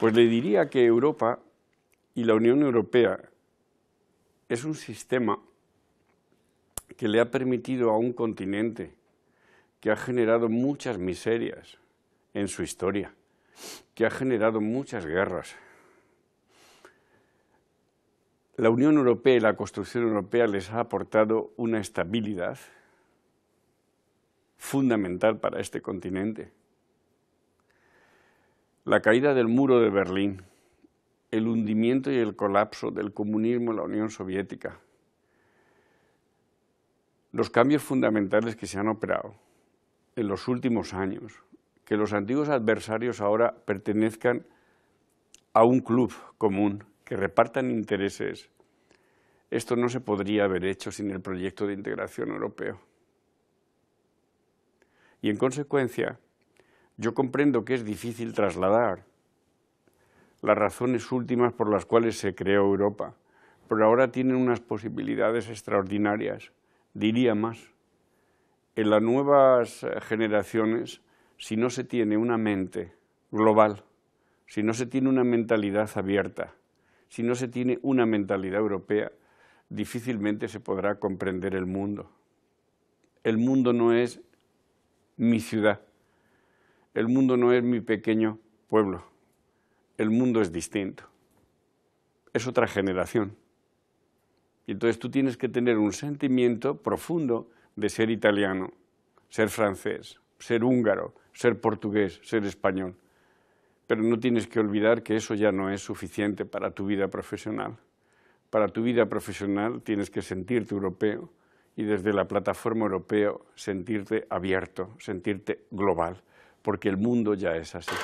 Pues le diría que Europa y la Unión Europea es un sistema que le ha permitido a un continente que ha generado muchas miserias en su historia, que ha generado muchas guerras. La Unión Europea y la construcción europea les ha aportado una estabilidad fundamental para este continente la caída del muro de Berlín, el hundimiento y el colapso del comunismo en la Unión Soviética, los cambios fundamentales que se han operado en los últimos años, que los antiguos adversarios ahora pertenezcan a un club común, que repartan intereses, esto no se podría haber hecho sin el proyecto de integración europeo. Y en consecuencia, yo comprendo que es difícil trasladar las razones últimas por las cuales se creó Europa, pero ahora tienen unas posibilidades extraordinarias, diría más. En las nuevas generaciones, si no se tiene una mente global, si no se tiene una mentalidad abierta, si no se tiene una mentalidad europea, difícilmente se podrá comprender el mundo. El mundo no es mi ciudad, el mundo no es mi pequeño pueblo, el mundo es distinto, es otra generación. Y entonces tú tienes que tener un sentimiento profundo de ser italiano, ser francés, ser húngaro, ser portugués, ser español. Pero no tienes que olvidar que eso ya no es suficiente para tu vida profesional. Para tu vida profesional tienes que sentirte europeo y desde la plataforma europea sentirte abierto, sentirte global, porque el mundo ya es así.